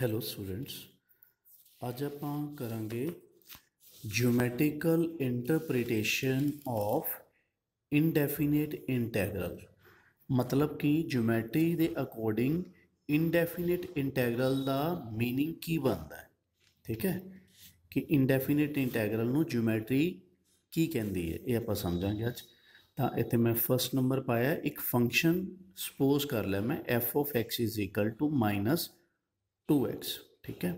hello students ਅੱਜ ਆਪਾਂ ਕਰਾਂਗੇ geometrical interpretation of indefinite integral ਮਤਲਬ ਕਿ ਜਿਓਮੈਟਰੀ ਦੇ ਅਕੋਰਡਿੰਗ ਇਨਡੈਫੀਨਿਟ ਇੰਟੈਗਰਲ ਦਾ मीनिंग ਕੀ ਬਣਦਾ ਹੈ ਠੀਕ ਹੈ ਕਿ ਇਨਡੈਫੀਨਿਟ ਇੰਟੈਗਰਲ ਨੂੰ ਜਿਓਮੈਟਰੀ ਕੀ ਕਹਿੰਦੀ ਹੈ ਇਹ ਆਪਾਂ ਸਮਝਾਂਗੇ ਅੱਜ ਤਾਂ ਇੱਥੇ ਮੈਂ ਫਰਸਟ ਨੰਬਰ ਪਾਇਆ ਇੱਕ ਫੰਕਸ਼ਨ ਸਪੋਜ਼ ਕਰ ਲਿਆ ਮੈਂ f of x 2x ਠੀਕ ਹੈ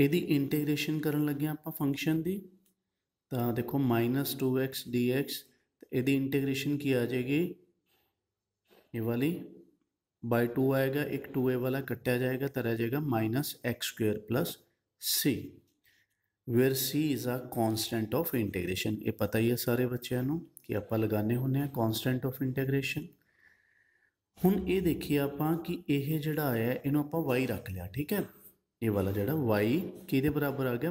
ਇਹਦੀ ਇੰਟੀਗ੍ਰੇਸ਼ਨ ਕਰਨ ਲੱਗੇ ਆਪਾਂ ਫੰਕਸ਼ਨ ਦੀ ਤਾਂ ਦੇਖੋ -2x dx ਇਹਦੀ ਇੰਟੀਗ੍ਰੇਸ਼ਨ ਕੀ ਆ ਜਾਏਗੀ ਇਹ ਵਾਲੀ ਬਾਈ 2 ਆਏਗਾ ਇੱਕ 2a ਵਾਲਾ ਕੱਟਿਆ ਜਾਏਗਾ ਤਾਂ ਰਹਿ ਜਾਏਗਾ -x2 c where c is a constant of integration ਇਹ ਪਤਾ ਹੀ ਹੈ ਸਾਰੇ ਬੱਚਿਆਂ ਨੂੰ ਕਿ ਆਪਾਂ ਲਗਾਣੇ ਹੁੰਦੇ ਆ ਕਨਸਟੈਂਟ ਆਫ ਇੰਟੀਗ੍ਰੇਸ਼ਨ ਹੁਣ ਇਹ ਦੇਖੀਏ ਆਪਾਂ ਕਿ ਇਹ ਜਿਹੜਾ ਆਇਆ ਇਹਨੂੰ ਆਪਾਂ y ਰੱਖ ਲਿਆ ਠੀਕ ਹੈ ਇਹ ਵਾਲਾ ਜਿਹੜਾ y ਕਿਹਦੇ ਬਰਾਬਰ ਆ ਗਿਆ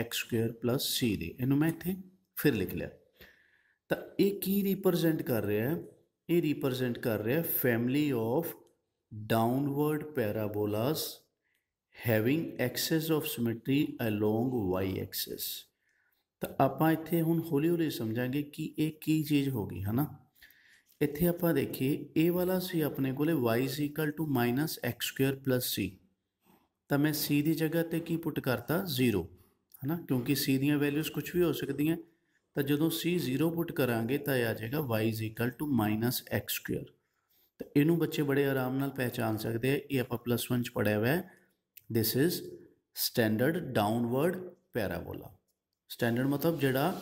-x2 c ਦੇ ਇਹਨੂੰ ਮੈਂ ਇੱਥੇ ਫਿਰ ਲਿਖ ਲਿਆ ਤਾਂ ਇਹ ਕੀ ਰਿਪਰੈਜ਼ੈਂਟ ਕਰ ਰਿਹਾ ਹੈ ਇਹ ਰਿਪਰੈਜ਼ੈਂਟ ਕਰ ਰਿਹਾ ਹੈ family of downward parabolas having axis of symmetry along y axis ਤਾਂ ਆਪਾਂ ਇੱਥੇ ਹੁਣ ਹੌਲੀ-ਹੌਲੀ ਸਮਝਾਂਗੇ ਕਿ ਇਹ ਕੀ ਚੀਜ਼ ਹੋ ਗਈ ਹਨਾ ਇੱਥੇ ਆਪਾਂ ਦੇਖੀਏ ਇਹ ਵਾਲਾ ਸੀ ਆਪਣੇ ਕੋਲੇ y -x2 c ਤਾਂ ਮੈਂ c ਦੀ ਜਗ੍ਹਾ ਤੇ ਕੀ ਪੁੱਟ ਕਰਤਾ 0 ਹਨਾ ਕਿਉਂਕਿ c ਦੀਆਂ ਵੈਲਿਊਜ਼ ਕੁਝ ਵੀ ਹੋ ਸਕਦੀਆਂ ਤਾਂ ਜਦੋਂ c 0 ਪੁੱਟ ਕਰਾਂਗੇ ਤਾਂ ਆ ਜਾਏਗਾ y x2 ਤਾਂ ਇਹਨੂੰ ਬੱਚੇ ਬੜੇ ਆਰਾਮ ਨਾਲ ਪਹਿਚਾਨ ਸਕਦੇ ਆ ਇਹ ਆਪਾਂ 1 ਚ ਪੜਿਆ ਹੋਇਆ ਹੈ this is standard downward parabola standard ਮਤਲਬ ਜਿਹੜਾ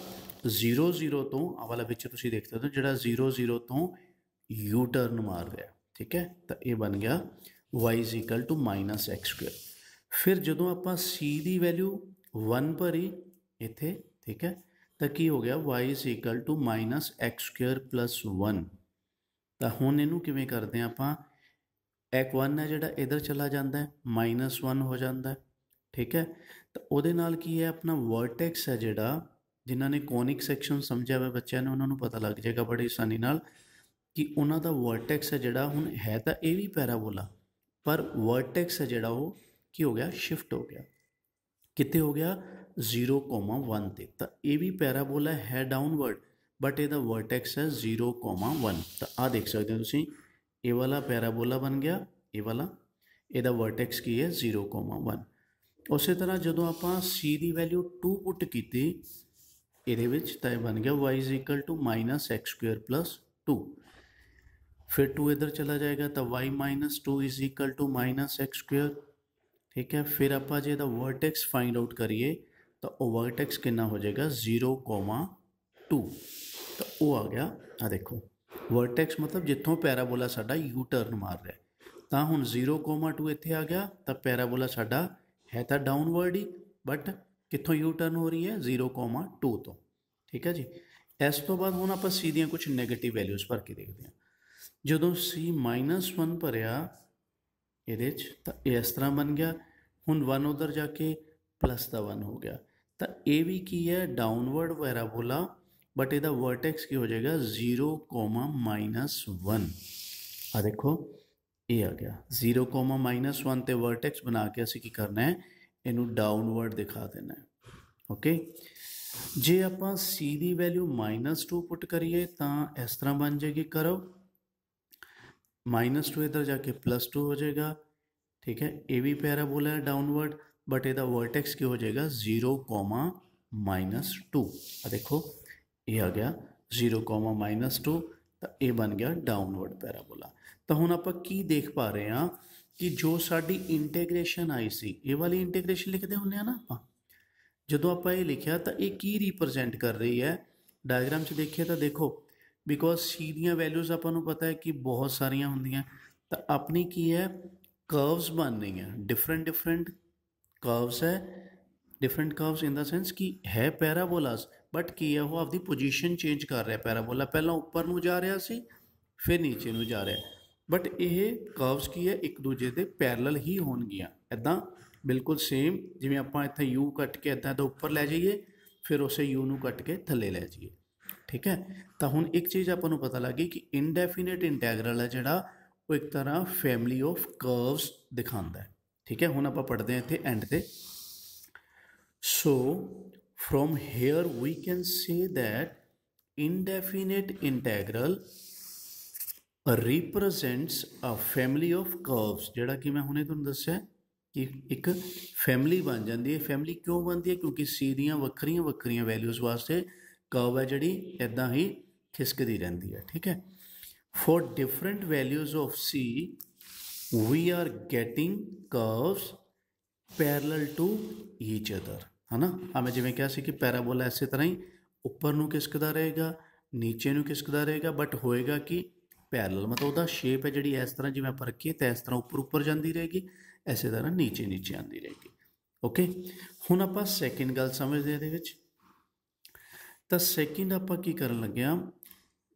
00 ਤੋਂ ਆ ਵਾਲਾ ਵਿੱਚ ਤੁਸੀਂ ਦੇਖ ਸਕਦੇ ਹੋ ਜਿਹੜਾ 00 ਤੋਂ ਯੂ ਟਰਨ ਮਾਰ ਰਿਹਾ ਠੀਕ ਹੈ ਤਾਂ ਇਹ ਬਣ ਗਿਆ y -x2 ਫਿਰ ਜਦੋਂ ਆਪਾਂ c ਦੀ ਵੈਲਿਊ 1 ਭਰੀ ਇੱਥੇ ਠੀਕ ਹੈ ਤਾਂ ਕੀ ਹੋ ਗਿਆ y -x2 1 ਤਾਂ ਹੁਣ ਇਹਨੂੰ ਕਿਵੇਂ ਕਰਦੇ ਆ ਆਪਾਂ ਐਕ 1 ਹੈ ਜਿਹੜਾ ਇਧਰ ਚਲਾ ਜਾਂਦਾ ਹੈ -1 ਹੋ ਜਾਂਦਾ ਹੈ ਠੀਕ ਹੈ ਤਾਂ ਉਹਦੇ ਨਾਲ ਕੀ ਹੈ ਆਪਣਾ ਵਰਟੈਕਸ ਹੈ ਜਿਹੜਾ ਜਿਨ੍ਹਾਂ ਨੇ ਕੋਨਿਕ ਸੈਕਸ਼ਨ ਸਮਝਿਆ ਹੋਇਆ ਬੱਚਿਆਂ ਨੇ ਉਹਨਾਂ ਨੂੰ ਪਤਾ ਲੱਗ ਜਾਏਗਾ ਬੜੀ ਆਸਾਨੀ ਨਾਲ ਕਿ ਉਹਨਾਂ ਦਾ ਵਰਟੈਕਸ ਹੈ ਜਿਹੜਾ ਹੁਣ ਹੈ ਤਾਂ ਇਹ ਵੀ ਪੈਰਾਬੋਲਾ ਪਰ ਵਰਟੈਕਸ ਹੈ ਜਿਹੜਾ ਉਹ ਕੀ ਹੋ ਗਿਆ ਸ਼ਿਫਟ ਹੋ ਗਿਆ ਕਿੱਥੇ ਹੋ ਗਿਆ 0,1 ਤੇ ਤਾਂ ਇਹ ਵੀ ਪੈਰਾਬੋਲਾ ਹੈ ਡਾਊਨਵਰਡ ਬਟ ਇਹਦਾ ਵਰਟੈਕਸ ਹੈ 0,1 ਤਾਂ ਆ ਦੇਖ ਸਕਦੇ ਹੋ ਤੁਸੀਂ ਇਹ ਵਾਲਾ ਪੈਰਾਬੋਲਾ ਬਣ ਗਿਆ ਇਹ ਵਾਲਾ ਇਹਦਾ ਵਰਟੈਕਸ ਕੀ ਹੈ 0,1 ਉਸੇ ਤਰ੍ਹਾਂ ਜਦੋਂ ਆਪਾਂ c ਦੀ ਵੈਲਿਊ 2 ਪੁੱਟ ਕੀਤੀ ਇਹਦੇ ਵਿੱਚ ਤਾਂ ਇਹ ਬਣ ਗਿਆ y is minus x 2 ਫਿਰ 2 ਇਧਰ ਚਲਾ ਜਾਏਗਾ ਤਾਂ y 2 is minus x ਠੀਕ ਹੈ ਫਿਰ ਆਪਾਂ ਜੇ ਦਾ ਵਰਟੈਕਸ ਫਾਈਂਡ ਆਊਟ ਕਰੀਏ ਤਾਂ ਉਹ ਵਰਟੈਕਸ ਕਿੰਨਾ ਹੋ ਜਾਏਗਾ 0, 2 ਤਾਂ ਉਹ ਆ ਗਿਆ ਆ ਦੇਖੋ ਵਰਟੈਕਸ ਮਤਲਬ ਜਿੱਥੋਂ ਪੈਰਾਬੋਲਾ ਸਾਡਾ u ਟਰਨ ਮਾਰ ਰਿਹਾ ਤਾਂ ਹੁਣ 0, 2 ਇੱਥੇ ਆ ਗਿਆ ਤਾਂ ਪੈਰਾਬੋਲਾ ਸਾਡਾ ਹੈ ਤਾਂ ਡਾਊਨਵਰਡ ਹੀ ਬਟ ਕਿੱਥੋਂ ਯੂ ਟਰਨ ਹੋ ਰਹੀ ਹੈ 0,2 ਤੋਂ ਠੀਕ ਹੈ ਜੀ ਇਸ ਤੋਂ ਬਾਅਦ ਹੁਣ ਆਪਾਂ ਸੀ ਦੀਆਂ ਕੁਝ 네ਗੇਟਿਵ ਵੈਲਿਊਜ਼ ਭਰ ਕੇ ਦੇਖਦੇ ਹਾਂ ਜਦੋਂ ਸੀ 1 ਭਰਿਆ ਇਹਦੇ ਚ ਤਾਂ ਇਹ ਇਸ ਤਰ੍ਹਾਂ ਬਣ ਗਿਆ ਹੁਣ 1 ਉਧਰ ਜਾ ਕੇ ਪਲੱਸ ਦਾ 1 ਹੋ ਗਿਆ ਤਾਂ ਇਹ ਵੀ ਕੀ ਹੈ ਡਾਊਨਵਰਡ ਪੈਰਾਬੋਲਾ ਬਟ ਇਹਦਾ ਵਰਟੈਕਸ ਕੀ ਹੋ ਜਾਏਗਾ 0,-1 ਆ ਦੇਖੋ ਇਹ ਆ ਗਿਆ 0,-1 ਤੇ ਵਰਟੈਕਸ ਬਣਾ ਕੇ ਅਸੀਂ ਕੀ ਕਰਨਾ ਹੈ ਇਹਨੂੰ ਡਾਊਨਵਰਡ ਦਿਖਾ ਦੇਣਾ ਓਕੇ ਜੇ ਆਪਾਂ c ਦੀ ਵੈਲਿਊ -2 ਪੁੱਟ ਕਰੀਏ ਤਾਂ ਇਸ ਤਰ੍ਹਾਂ ਬਣ ਜਾਏਗੀ ਕਰਵ -2 ਇਧਰ ਜਾ ਕੇ +2 ਹੋ ਜਾਏਗਾ ਠੀਕ ਹੈ ਇਹ ਵੀ ਪੈਰਾਬੋਲਾ ਹੈ ਡਾਊਨਵਰਡ ਬਟ ਇਹਦਾ ਵਰਟੈਕਸ ਕੀ ਹੋ ਜਾਏਗਾ 0, -2 ਆ ਦੇਖੋ ਇਹ ਆ ਗਿਆ 0, -2 ਤਾਂ ਇਹ ਬਣ ਗਿਆ ਡਾਊਨਵਰਡ ਪੈਰਾਬੋਲਾ ਤਾਂ ਹੁਣ ਆਪਾਂ ਕੀ ਦੇਖ ਪਾ ਰਹੇ ਹਾਂ ਕਿ ਜੋ ਸਾਡੀ ਇੰਟੀਗ੍ਰੇਸ਼ਨ ਆਈ ਸੀ ਇਹ ਵਾਲੀ ਇੰਟੀਗ੍ਰੇਸ਼ਨ ਲਿਖਦੇ ਹੁੰਨੇ ਆ ਨਾ ਆਪਾਂ ਜਦੋਂ ਆਪਾਂ ਇਹ ਲਿਖਿਆ ਤਾਂ ਇਹ ਕੀ ਰਿਪਰੈਜ਼ੈਂਟ ਕਰ ਰਹੀ ਹੈ ਡਾਇਗ੍ਰਾਮ 'ਚ ਦੇਖਿਆ ਤਾਂ ਦੇਖੋ ਬਿਕੋਜ਼ ਸੀ ਦੀਆਂ ਵੈਲਿਊਜ਼ ਆਪਾਂ ਨੂੰ ਪਤਾ ਹੈ ਕਿ ਬਹੁਤ ਸਾਰੀਆਂ ਹੁੰਦੀਆਂ ਤਾਂ ਆਪਣੀ ਕੀ ਹੈ ਕਰਵਸ ਬਣ ਰਹੀਆਂ ਡਿਫਰੈਂਟ ਡਿਫਰੈਂਟ ਕਰਵਸ ਹੈ ਡਿਫਰੈਂਟ ਕਰਵਸ ਇਨ ਦਾ ਸੈਂਸ ਕਿ ਹੈ ਪੈਰਾਬੋਲਾਸ ਬਟ ਕੀ ਹੈ ਉਹ ਆਪਦੀ ਪੋਜੀਸ਼ਨ ਚੇਂਜ ਕਰ ਰਿਹਾ ਪੈਰਾਬੋਲਾ ਪਹਿਲਾਂ ਉੱਪਰ ਨੂੰ ਜਾ ਰਿਹਾ ਸੀ ਫਿਰ ਨੀਚੇ ਨੂੰ ਜਾ ਰਿਹਾ ਬਟ ਇਹ ਕਰਵਸ ਕੀ ਹੈ ਇੱਕ ਦੂਜੇ ਦੇ ਪੈਰਲਲ ਹੀ ਹੋਣਗੀਆਂ ਐਦਾਂ ਬਿਲਕੁਲ ਸੇਮ ਜਿਵੇਂ ਆਪਾਂ ਇੱਥੇ u ਕੱਟ ਕੇ ਐਦਾਂ ਦਾ ਉੱਪਰ ਲੈ ਜਾਈਏ ਫਿਰ ਉਸੇ u ਨੂੰ ਕੱਟ ਕੇ ਥੱਲੇ ਲੈ ਜਾਈਏ ਠੀਕ ਹੈ ਤਾਂ ਹੁਣ ਇੱਕ ਚੀਜ਼ ਆਪਾਂ ਨੂੰ ਪਤਾ ਲੱਗੀ ਕਿ ਇਨਡੈਫੀਨਿਟ ਇੰਟੈਗਰਲ ਹੈ ਜਿਹੜਾ ਉਹ ਇੱਕ ਤਰ੍ਹਾਂ ਫੈਮਿਲੀ ਆਫ ਕਰਵਸ ਦਿਖਾਉਂਦਾ ਹੈ ਠੀਕ ਹੈ ਹੁਣ ਆਪਾਂ ਪੜਦੇ ਹਾਂ ਇੱਥੇ ਐਂਡ ਤੇ so from here we can say that indefinite integral represents a family of curves ਜਿਹੜਾ ਕਿ ਮੈਂ ਹੁਣੇ ਤੁਹਾਨੂੰ ਦੱਸਿਆ ਕਿ ਇੱਕ ਫੈਮਿਲੀ ਬਣ ਜਾਂਦੀ ਹੈ ਫੈਮਿਲੀ ਕਿਉਂ ਬਣਦੀ ਹੈ ਕਿਉਂਕਿ ਸੀ ਦੀਆਂ ਵੱਖਰੀਆਂ ਵੱਖਰੀਆਂ ਵੈਲਿਊਜ਼ ਵਾਸਤੇ ਕਰਵ ਹੈ ਜਿਹੜੀ ਇਦਾਂ ਹੀ ਖਿਸਕਦੀ ਰਹਿੰਦੀ ਹੈ ਠੀਕ ਹੈ for different values of C we are getting curves parallel to each other ਹਨਾ ਹਮੇ ਜਿਵੇਂ ਕਿਹਾ ਸੀ ਕਿ ਪੈਰਾਬੋਲਾ ਇਸੇ ਤਰ੍ਹਾਂ ਹੀ ਉੱਪਰ ਨੂੰ ਕਿਸਕਦਾ ਰਹੇਗਾ ਨੀਚੇ ਨੂੰ ਕਿਸਕਦਾ ਰਹੇਗਾ ਬਟ ਹੋਏਗਾ ਕਿ ਪੈਰਲਲ ਮਤਲਬ ਉਹਦਾ ਸ਼ੇਪ ਹੈ ਜਿਹੜੀ ਇਸ ਤਰ੍ਹਾਂ ਜਿਵੇਂ ਆਪਾਂ ਰੱਖੀਏ ਤਾਂ ਇਸ ਤਰ੍ਹਾਂ ਉੱਪਰ ਉੱਪਰ ਜਾਂਦੀ ਰਹੇਗੀ ਐਸੇ ਤਰ੍ਹਾਂ ਨੀਚੇ ਨੀਚੇ ਆਂਦੀ ਰਹੇਗੀ ਓਕੇ ਹੁਣ ਆਪਾਂ ਸੈਕਿੰਡ ਗੱਲ ਸਮਝਦੇ ਹਾਂ ਇਹਦੇ ਵਿੱਚ ਤਾਂ ਸੈਕਿੰਡ ਆਪਾਂ ਕੀ ਕਰਨ ਲੱਗੇ ਆ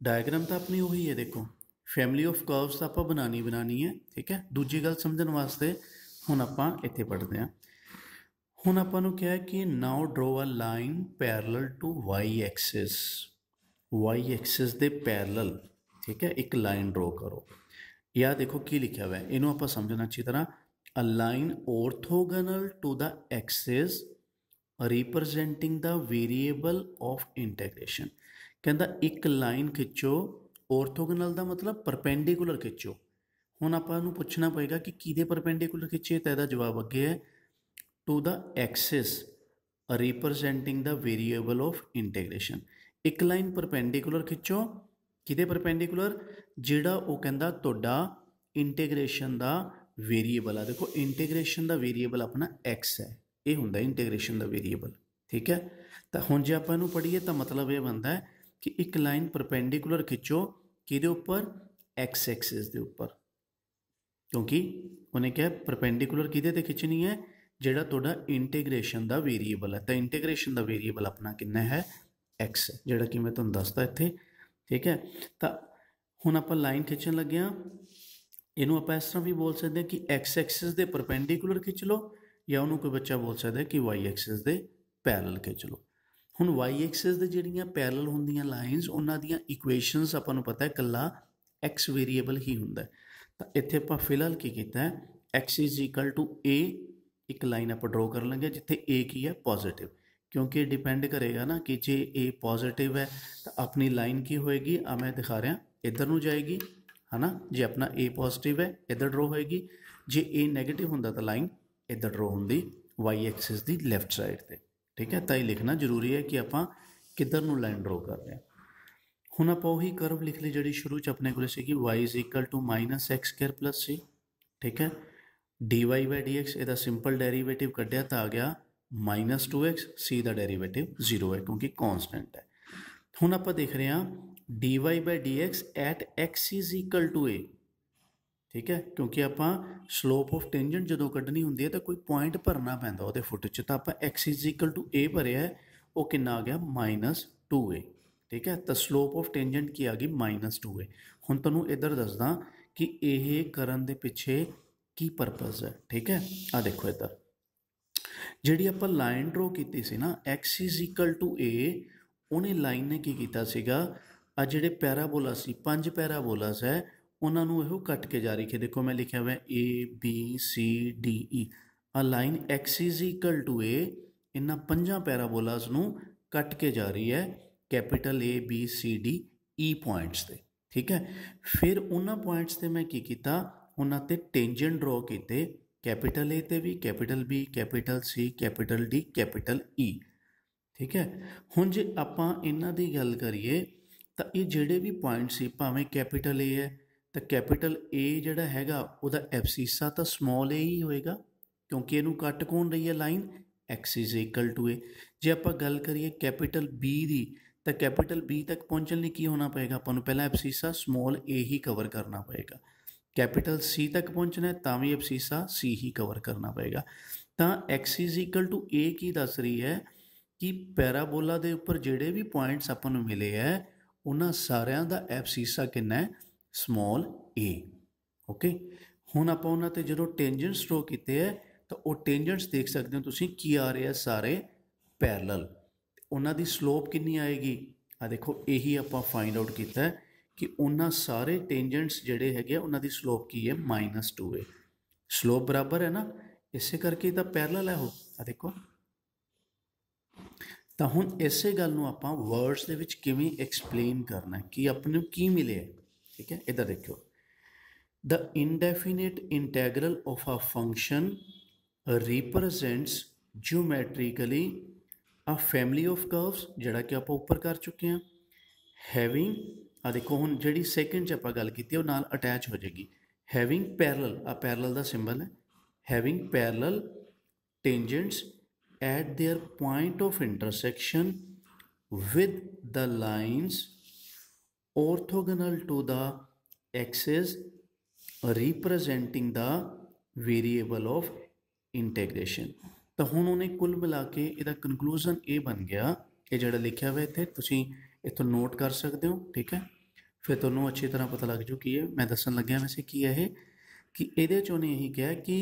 ਡਾਇਗਰਾਮ ਤਾਂ ਆਪਣੀ ਉਹੀ ਹੈ ਦੇਖੋ ਫੈਮਿਲੀ ਆਫ ਕਰਵਸ ਤਾਂ ਆਪਾਂ ਬਣਾਣੀ ਬਣਾਣੀ ਹੈ ਠੀਕ ਹੈ ਦੂਜੀ ਗੱਲ ਸਮਝਣ ਵਾਸਤੇ ਹੁਣ ਆਪਾਂ ਇੱਥੇ ਪੜਦੇ ਹਾਂ ਹੁਣ ਆਪਾਂ ਨੂੰ ਕਿਹਾ ਕਿ now draw a line parallel to y axis y axis ਦੇ ਪੈਰਲਲ ਠੀਕ ਹੈ ਇੱਕ ਲਾਈਨ ਡਰਾ ਕਰੋ ਯਾ ਦੇਖੋ ਕੀ ਲਿਖਿਆ ਹੋਇਆ ਹੈ ਇਹਨੂੰ ਆਪਾਂ ਸਮਝਣਾ ਅੱਛੀ ਤਰ੍ਹਾਂ a line orthogonal to the axis representing the variable of integration ਕਹਿੰਦਾ ਇੱਕ ਲਾਈਨ ਖਿੱਚੋ orthogonal ਦਾ ਮਤਲਬ ਪਰਪੈਂਡੀਕੂਲਰ ਖਿੱਚੋ ਹੁਣ ਆਪਾਂ ਨੂੰ ਪੁੱਛਣਾ ਪਏਗਾ ਕਿ ਕਿਹਦੇ ਪਰਪੈਂਡੀਕੂਲਰ ਖਿੱਚੇ ਤਾਂ ਇਹਦਾ ਜਵਾਬ ਅੱਗੇ ਹੈ to the axis representing the variable of integration ਇੱਕ ਲਾਈਨ ਪਰਪੈਂਡੀਕੂਲਰ ਖਿੱਚੋ ਕਿਹਦੇ ਪਰਪੈਂਡੀਕੂਲਰ ਜਿਹੜਾ ਉਹ ਕਹਿੰਦਾ ਤੁਹਾਡਾ ਇੰਟੀਗ੍ਰੇਸ਼ਨ ਦਾ ਵੇਰੀਏਬਲ ਆ ਦੇਖੋ ਇੰਟੀਗ੍ਰੇਸ਼ਨ ਦਾ ਵੇਰੀਏਬਲ ਆਪਣਾ x ਹੈ ਇਹ ਹੁੰਦਾ ਇੰਟੀਗ੍ਰੇਸ਼ਨ ਦਾ ਵੇਰੀਏਬਲ ਠੀਕ ਹੈ ਤਾਂ ਹੁਣ ਜੇ ਆਪਾਂ ਇਹਨੂੰ ਪੜ੍ਹੀਏ ਤਾਂ ਮਤਲਬ ਇਹ ਬੰਦਾ ਹੈ ਕਿ ਇੱਕ ਲਾਈਨ ਪਰਪੈਂਡੀਕੂਲਰ ਖਿੱਚੋ ਕਿਹਦੇ ਉੱਪਰ x ਐਕਸਿਸ ਦੇ ਉੱਪਰ ਕਿਉਂਕਿ ਉਹਨੇ ਕਿਹਾ ਪਰਪੈਂਡੀਕੂਲਰ ਕਿਹਦੇ ਤੇ ਖਿੱਚਣੀ ਹੈ ਜਿਹੜਾ ਤੁਹਾਡਾ ਇੰਟੀਗ੍ਰੇਸ਼ਨ ਦਾ ਵੇਰੀਏਬਲ ਹੈ ਤਾਂ ਇੰਟੀਗ੍ਰੇਸ਼ਨ ਦਾ ਵੇਰੀਏਬਲ ਆਪਣਾ ਕਿੰਨਾ ਹੈ x ਜਿਹੜਾ ਕਿ ਮੈਂ ਤੁਹਾਨੂੰ ਦੱਸਦਾ ਇੱਥੇ ਠੀਕ ਹੈ ਤਾਂ ਹੁਣ ਆਪਾਂ ਲਾਈਨ ਖਿੱਚਣ ਲੱਗੇ ਆ ਇਹਨੂੰ ਆਪਾਂ ਇਸ ਤਰ੍ਹਾਂ ਵੀ ਬੋਲ ਸਕਦੇ ਆ ਕਿ x ਐਕਸਿਸ ਦੇ ਪਰਪੈਂਡੀਕੂਲਰ ਖਿੱਚ ਲਓ ਜਾਂ ਉਹਨੂੰ ਕੋਈ ਬੱਚਾ ਬੋਲ ਸਕਦਾ ਕਿ y ਐਕਸਿਸ ਦੇ ਪੈਰਲਲ ਖਿੱਚ ਲਓ ਹੁਣ y ਐਕਸਿਸ ਦੇ ਜਿਹੜੀਆਂ ਪੈਰਲਲ ਹੁੰਦੀਆਂ ਲਾਈਨਸ ਉਹਨਾਂ ਦੀਆਂ ਇਕੁਏਸ਼ਨਸ ਆਪਾਂ ਨੂੰ ਪਤਾ ਹੈ ਕੱਲਾ x ਵੇਰੀਏਬਲ ਹੀ ਹੁੰਦਾ ਹੈ ਤਾਂ ਇੱਥੇ ਆਪਾਂ ਫਿਲਹਾਲ ਕੀ ਕੀਤਾ ਹੈ x a ਇੱਕ ਲਾਈਨ ਆਪਾਂ ਡਰਾ ਕਰ ਲਾਂਗੇ ਜਿੱਥੇ a ਕੀ ਹੈ ਪੋਜ਼ਿਟਿਵ ਕਿਉਂਕਿ ਡਿਪੈਂਡ ਕਰੇਗਾ ਨਾ ਕਿ ਜੇ A ਪੋਜ਼ਿਟਿਵ ਹੈ ਤਾਂ ਆਪਣੀ ਲਾਈਨ ਕੀ ਹੋਏਗੀ ਆ ਮੈਂ ਦਿਖਾ ਰਿਹਾ ਇੱਧਰ ਨੂੰ ਜਾਏਗੀ ਹਨਾ ਜੇ ਆਪਣਾ A ਪੋਜ਼ਿਟਿਵ ਹੈ ਇੱਧਰ ਡਰੋ ਹੋਏਗੀ ਜੇ A 네ਗੇਟਿਵ ਹੁੰਦਾ ਤਾਂ ਲਾਈਨ ਇੱਧਰ ਡਰੋ ਹੁੰਦੀ y ਐਕਸਿਸ ਦੀ ਲੈਫਟ ਸਾਈਡ ਤੇ ਠੀਕ ਹੈ ਤਾਂ ਇਹ ਲਿਖਣਾ ਜ਼ਰੂਰੀ ਹੈ ਕਿ ਆਪਾਂ ਕਿੱਧਰ ਨੂੰ ਲਾਈਨ ਡਰੋ ਕਰ ਰਹੇ ਹਾਂ ਹੁਣ ਆਪਾਂ ਉਹੀ ਕਰਵ ਲਿਖ ਲਈ ਜਿਹੜੀ ਸ਼ੁਰੂ ਚ ਆਪਣੇ ਕੋਲੇ ਸੀ ਕਿ y x2 c ਠੀਕ ਹੈ dy dx ਇਹਦਾ ਸਿੰਪਲ ਡੈਰੀਵੇਟਿਵ ਕੱਢਿਆ ਤਾਂ ਆ ਗਿਆ minus 2x c ਦਾ ਡੈਰੀਵੇਟਿਵ 0 ਹੈ ਕਿਉਂਕਿ ਕਨਸਟੈਂਟ ਹੈ ਹੁਣ ਆਪਾਂ ਦੇਖ ਰਹੇ ਹਾਂ dy dx at x a ਠੀਕ ਹੈ ਕਿਉਂਕਿ ਆਪਾਂ ਸਲੋਪ ਆਫ ਟੈਂਜੈਂਟ ਜਦੋਂ ਕੱਢਣੀ ਹੁੰਦੀ ਹੈ ਤਾਂ ਕੋਈ ਪੁਆਇੰਟ ਭਰਨਾ ਪੈਂਦਾ ਉਹਦੇ ਫੁੱਟ 'ਚ ਤਾਂ ਆਪਾਂ x a ਭਰਿਆ ਉਹ ਕਿੰਨਾ ਆ ਗਿਆ -2a ਠੀਕ ਹੈ ਤਾਂ ਸਲੋਪ ਆਫ ਟੈਂਜੈਂਟ ਕੀ ਆ ਗਈ -2a ਹੁਣ ਤੁਹਾਨੂੰ ਇੱਧਰ ਦੱਸਦਾ ਕਿ ਇਹ ਕਰਨ ਦੇ ਪਿੱਛੇ ਕੀ ਪਰਪਸ ਹੈ ਠੀਕ ਹੈ ਆ ਦੇਖੋ ਇੱਧਰ ਜਿਹੜੀ ਆਪਾਂ ਲਾਈਨ ਡਰਾ ਕੀਤੀ ਸੀ ਨਾ x a ਉਹਨੇ ਲਾਈਨ ਨੇ ਕੀ ਕੀਤਾ ਸੀਗਾ ਆ ਜਿਹੜੇ ਪੈਰਾਬੋਲਾ ਸੀ ਪੰਜ ਪੈਰਾਬੋਲਾਸ ਹੈ ਉਹਨਾਂ ਨੂੰ ਇਹੋ ਕੱਟ ਕੇ ਜਾ ਰਹੀ ਹੈ ਦੇਖੋ ਮੈਂ ਲਿਖਿਆ ਹੋਇਆ a b c d e ਆ ਲਾਈਨ x a ਇਹਨਾਂ ਪੰਜਾਂ ਪੈਰਾਬੋਲਾਸ ਨੂੰ ਕੱਟ ਕੇ ਜਾ ਰਹੀ ਹੈ capital A B C D E points ਤੇ ਠੀਕ ਹੈ ਫਿਰ ਉਹਨਾਂ ਪੁਆਇੰਟਸ ਤੇ ਮੈਂ ਕੀ ਕੀਤਾ ਉਹਨਾਂ ਤੇ ਟੈਂਜੈਂਟ ਡਰਾ ਕੀਤੇ ਕੈਪੀਟਲ A ਤੇ ਵੀ capital B capital C capital D capital E ਠੀਕ ਹੈ ਹੁਣ ਜੇ ਆਪਾਂ ਇਹਨਾਂ ਦੀ ਗੱਲ ਕਰੀਏ ਤਾਂ ਇਹ ਜਿਹੜੇ ਵੀ ਪੁਆਇੰਟ ਸੀ ਭਾਵੇਂ ਕੈਪੀਟਲ A ਹੈ ਤਾਂ ਕੈਪੀਟਲ A ਜਿਹੜਾ ਹੈਗਾ ਉਹਦਾ ਐਬਸੀਸਾ ਤਾਂ ਸਮਾਲ a ਹੀ ਹੋਏਗਾ ਕਿਉਂਕਿ ਇਹਨੂੰ ਕੱਟ ਕੌਣ ਰਹੀ ਹੈ ਲਾਈਨ x a ਜੇ ਆਪਾਂ ਗੱਲ ਕਰੀਏ ਕੈਪੀਟਲ B ਦੀ ਤਾਂ ਕੈਪੀਟਲ B ਤੱਕ ਪਹੁੰਚਣ ਲਈ ਕੀ ਹੋਣਾ ਪਏਗਾ ਆਪਾਂ ਨੂੰ ਪਹਿਲਾਂ ਐਬਸੀਸਾ ਸਮਾਲ a ਹੀ ਕਵਰ ਕਰਨਾ ਪਏਗਾ ਕੈਪੀਟਲ C ਤੱਕ ਪਹੁੰਚਣਾ ਤਾਂ ਵੀ ਅਬਸੀਸਾ C ਹੀ ਕਵਰ ਕਰਨਾ ਪਏਗਾ ਤਾਂ x a ਕੀ ਦੱਸ ਰਹੀ ਹੈ ਕਿ ਪੈਰਾਬੋਲਾ ਦੇ ਉੱਪਰ ਜਿਹੜੇ ਵੀ ਪੁਆਇੰਟਸ ਆਪਾਂ ਨੂੰ ਮਿਲੇ ਹੈ ਉਹਨਾਂ ਸਾਰਿਆਂ ਦਾ ਅਬਸੀਸਾ ਕਿੰਨਾ ਹੈ ਸਮਾਲ a ਓਕੇ ਹੁਣ ਆਪਾਂ ਉਹਨਾਂ ਤੇ ਜਦੋਂ ਟੈਂਜੈਂਟਸ ਡਰਾ ਕੀਤੇ ਹੈ ਤਾਂ ਉਹ ਟੈਂਜੈਂਟਸ ਦੇਖ ਸਕਦੇ ਹੋ ਤੁਸੀਂ ਕੀ ਆ ਰਿਹਾ ਸਾਰੇ ਪੈਰਲਲ ਉਹਨਾਂ ਦੀ ਸਲੋਪ ਕਿੰਨੀ ਆਏਗੀ ਆ ਦੇਖੋ ਇਹੀ ਆਪਾਂ ਫਾਈਂਡ ਆਊਟ ਕੀਤਾ ਹੈ ਕਿ ਉਹਨਾਂ ਸਾਰੇ ਟੈਂਜੈਂਟਸ ਜਿਹੜੇ ਹੈਗੇ ਆ ਉਹਨਾਂ ਦੀ ਸਲੋਪ ਕੀ ਹੈ -2 ਹੈ ਸਲੋਪ ਬਰਾਬਰ ਹੈ ਨਾ ਇਸੇ ਕਰਕੇ ਤਾਂ ਪੈਰਲਲ ਹੈ ਉਹ ਆ ਦੇਖੋ ਤਾਂ ਹੁਣ ਇਸੇ ਗੱਲ ਨੂੰ ਆਪਾਂ ਵਰਡਸ ਦੇ ਵਿੱਚ ਕਿਵੇਂ ਐਕਸਪਲੇਨ ਕਰਨਾ ਕਿ ਆਪਣੇ ਨੂੰ ਕੀ ਮਿਲੇ ਠੀਕ ਹੈ ਇਧਰ ਦੇਖੋ the indefinite integral of a function represents geometrically a family of curves ਜਿਹੜਾ ਕਿ ਆਪਾਂ ਉੱਪਰ ਕਰ ਚੁੱਕੇ ਹਾਂ ਹੈਵਿੰਗ ਆ ਦੇਖੋ ਹੁਣ ਜਿਹੜੀ ਸੈਕਿੰਡ ਚ ਆਪਾਂ ਗੱਲ ਕੀਤੀ ਉਹ ਨਾਲ ਅਟੈਚ ਹੋ ਜਾਏਗੀ ਹੈਵਿੰਗ ਪੈਰਲਲ ਆ ਪੈਰਲਲ ਦਾ ਸਿੰਬਲ ਹੈ having parallel tangents at their point of intersection with the lines orthogonal to the axis representing the variable of integration ਤਾਂ ਹੁਣ ਉਹਨੇ ਕੁੱਲ ਮਿਲਾ ਕੇ ਇਹਦਾ ਕਨਕਲੂਜਨ ਇਹ ਬਣ ਗਿਆ ਇਹ ਜਿਹੜਾ ਲਿਖਿਆ ਹੋਇਆ ਇੱਥੇ ਤੁਸੀਂ ਇਥੋਂ ਨੋਟ ਕਰ ਸਕਦੇ ਹੋ ਠੀਕ ਹੈ ਫਿਰ ਤੁਹਾਨੂੰ ਅੱਛੀ ਤਰ੍ਹਾਂ ਪਤਾ ਲੱਗ ਜੂ ਕੀ ਹੈ ਮੈਂ ਦੱਸਣ ਲੱਗਿਆ ਵੈਸੇ ਕੀ ਹੈ ਇਹ ਕਿ ਇਹਦੇ ਚੋਂ ਨੇ ਇਹੀ ਕਿਹਾ ਕਿ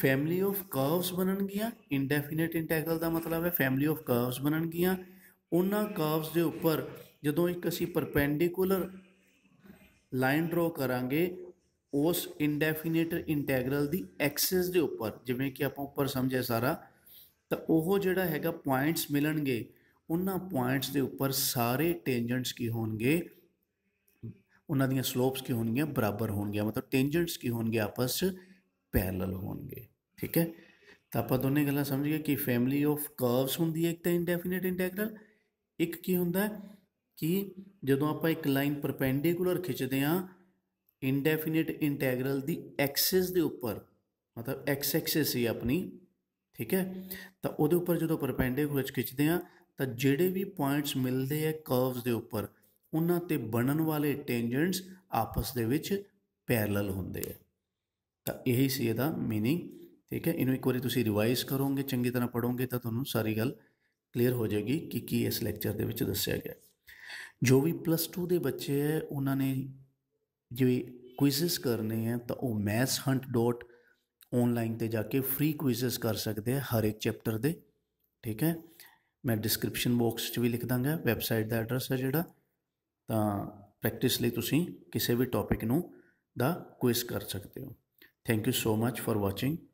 ਫੈਮਿਲੀ ਆਫ ਕਰਵਸ ਬਣਨਗੀਆਂ ਇਨਡੈਫੀਨਿਟ ਇੰਟੈਗਰਲ ਦਾ ਮਤਲਬ ਹੈ ਫੈਮਿਲੀ ਆਫ ਕਰਵਸ ਬਣਨਗੀਆਂ ਉਹਨਾਂ ਕਰਵਸ ਦੇ ਉੱਪਰ ਜਦੋਂ ਇੱਕ ਅਸੀਂ ਪਰਪੈਂਡੀਕੂਲਰ ਲਾਈਨ ਡਰਾ ਕਰਾਂਗੇ ਉਸ ਇਨਡੈਫੀਨਿਟ ਇੰਟੈਗਰਲ ਦੀ ਐਕਸਿਸ ਦੇ ਉੱਪਰ ਜਿਵੇਂ ਕਿ ਆਪਾਂ ਉੱਪਰ ਸਮਝਿਆ ਸਾਰਾ ਤਾਂ ਉਹ ਜਿਹੜਾ ਹੈਗਾ ਪੁਆਇੰਟਸ ਮਿਲਣਗੇ ਉਹਨਾਂ ਪੁਆਇੰਟਸ ਦੇ ਉੱਪਰ ਸਾਰੇ ਟੈਂਜੈਂਟਸ ਕੀ ਹੋਣਗੇ ਉਹਨਾਂ ਦੀਆਂ ਸਲੋਪਸ ਕੀ ਹੋਣਗੀਆਂ ਬਰਾਬਰ ਹੋਣਗੀਆਂ ਮਤਲਬ ਟੈਂਜੈਂਟਸ ਕੀ ਹੋਣਗੇ ਆਪਸ 'ਚ ਪੈਰਲਲ ਹੋਣਗੇ ਠੀਕ ਹੈ ਤਾਂ ਆਪਾਂ ਦੋਨੇ ਗੱਲਾਂ ਸਮਝ ਗਏ ਕਿ ਫੈਮਿਲੀ ਆਫ ਕਰਵਸ ਹੁੰਦੀ ਹੈ ਇੱਕ ਤਾਂ ਇਨਡੈਫੀਨਿਟ ਇੰਟੈਗਰਲ ਇੱਕ ਕੀ ਹੁੰਦਾ ਹੈ ਕਿ ਜਦੋਂ ਆਪਾਂ ਇੱਕ ਲਾਈਨ ਪਰਪੈਂਡੀਕੂਲਰ ਖਿੱਚਦੇ ਆ ਇਨਡੈਫੀਨਿਟ ਇੰਟੈਗਰਲ ਦੀ ਐਕਸਿਸ ਦੇ ਉੱਪਰ ਮਤਲਬ ਐਕਸ ਐਕਸਿਸ ਹੀ ਆਪਣੀ ਠੀਕ ਹੈ ਤਾਂ ਉਹਦੇ ਉੱਪਰ ਜਦੋਂ ਪਰਪੈਂਡੀਕੂਲਰ ਖਿੱਚਦੇ ਆ ਤਾਂ ਜਿਹੜੇ ਵੀ ਪੁਆਇੰਟਸ ਮਿਲਦੇ ਆ ਕਰਵਸ ਦੇ ਉੱਪਰ ਉਹਨਾਂ ਤੇ ਬਣਨ ਵਾਲੇ ਟੈਂਜੈਂਟਸ ਆਪਸ ਦੇ ਵਿੱਚ ਪੈਰਲਲ ਹੁੰਦੇ ਆ ਤਾਂ ਇਹੀ ਸੀ ਇਹਦਾ मीनिंग ਠੀਕ ਹੈ ਇਹਨੂੰ ਇੱਕ ਵਾਰੀ ਤੁਸੀਂ ਰਿਵਾਈਜ਼ ਕਰੋਗੇ ਚੰਗੀ ਤਰ੍ਹਾਂ ਪੜੋਗੇ ਤਾਂ ਤੁਹਾਨੂੰ ਸਾਰੀ ਗੱਲ ਕਲੀਅਰ ਹੋ ਜਾਏਗੀ ਕਿ ਕੀ ਇਸ ਲੈਕਚਰ ਦੇ ਵਿੱਚ ਦੱਸਿਆ ਗਿਆ ਜੋ ਵੀ ਪਲੱਸ 2 ਦੇ ਬੱਚੇ ਹੈ ਉਹਨਾਂ ਨੇ ਜਿਵੇਂ ਕੁਇਜ਼ਸ ਕਰਨੇ ਆ ਤਾਂ ਉਹ ਡਾਟ ਆਨਲਾਈਨ ਤੇ ਜਾ ਕੇ ਫ੍ਰੀ ਕੁਇਜ਼ਸ ਕਰ ਸਕਦੇ ਆ ਹਰ ਇੱਕ ਚੈਪਟਰ ਦੇ ਠੀਕ ਹੈ ਮੈਂ ਡਿਸਕ੍ਰਿਪਸ਼ਨ ਬਾਕਸ 'ਚ ਵੀ ਲਿਖ ਦਾਂਗਾ ਵੈਬਸਾਈਟ ਦਾ ਐਡਰੈਸ ਹੈ ਜਿਹੜਾ ਤਾਂ ਪ੍ਰੈਕਟਿਸ ਲਈ ਤੁਸੀਂ ਕਿਸੇ ਵੀ ਟੌਪਿਕ ਨੂੰ ਦਾ ਕੁਇਜ਼ ਕਰ ਸਕਦੇ ਹੋ thank you so much for watching